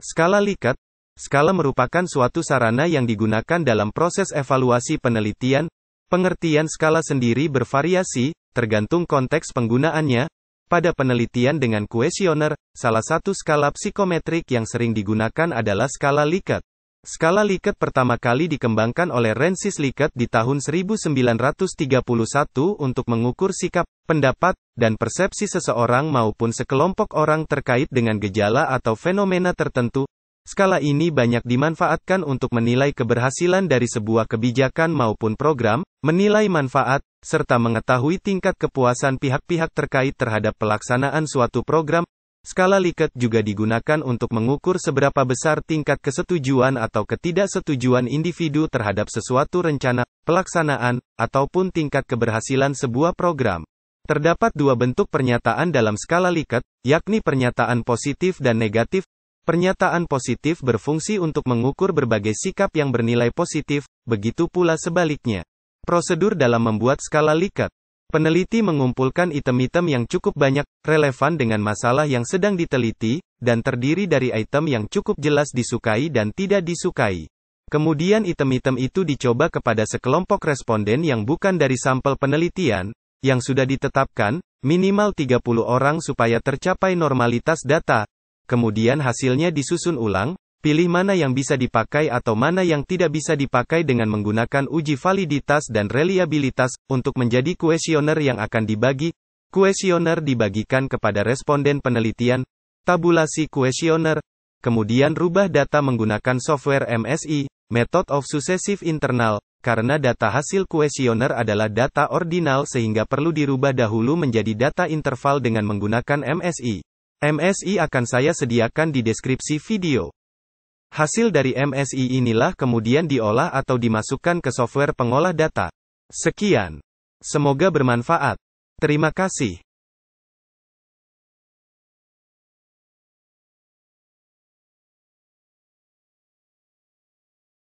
Skala Likert Skala merupakan suatu sarana yang digunakan dalam proses evaluasi penelitian. Pengertian skala sendiri bervariasi, tergantung konteks penggunaannya. Pada penelitian dengan kuesioner, salah satu skala psikometrik yang sering digunakan adalah skala Likert. Skala Likert pertama kali dikembangkan oleh Rensis Likert di tahun 1931 untuk mengukur sikap, pendapat, dan persepsi seseorang maupun sekelompok orang terkait dengan gejala atau fenomena tertentu. Skala ini banyak dimanfaatkan untuk menilai keberhasilan dari sebuah kebijakan maupun program, menilai manfaat, serta mengetahui tingkat kepuasan pihak-pihak terkait terhadap pelaksanaan suatu program Skala Likert juga digunakan untuk mengukur seberapa besar tingkat kesetujuan atau ketidaksetujuan individu terhadap sesuatu rencana, pelaksanaan, ataupun tingkat keberhasilan sebuah program. Terdapat dua bentuk pernyataan dalam skala Likert, yakni pernyataan positif dan negatif. Pernyataan positif berfungsi untuk mengukur berbagai sikap yang bernilai positif, begitu pula sebaliknya. Prosedur dalam membuat skala Likert Peneliti mengumpulkan item-item yang cukup banyak, relevan dengan masalah yang sedang diteliti, dan terdiri dari item yang cukup jelas disukai dan tidak disukai. Kemudian item-item itu dicoba kepada sekelompok responden yang bukan dari sampel penelitian, yang sudah ditetapkan, minimal 30 orang supaya tercapai normalitas data. Kemudian hasilnya disusun ulang, Pilih mana yang bisa dipakai atau mana yang tidak bisa dipakai dengan menggunakan uji validitas dan reliabilitas, untuk menjadi kuesioner yang akan dibagi. Kuesioner dibagikan kepada responden penelitian, tabulasi kuesioner, kemudian rubah data menggunakan software MSI, Method of Successive Internal, karena data hasil kuesioner adalah data ordinal sehingga perlu dirubah dahulu menjadi data interval dengan menggunakan MSI. MSI akan saya sediakan di deskripsi video. Hasil dari MSI inilah kemudian diolah atau dimasukkan ke software pengolah data. Sekian. Semoga bermanfaat. Terima kasih.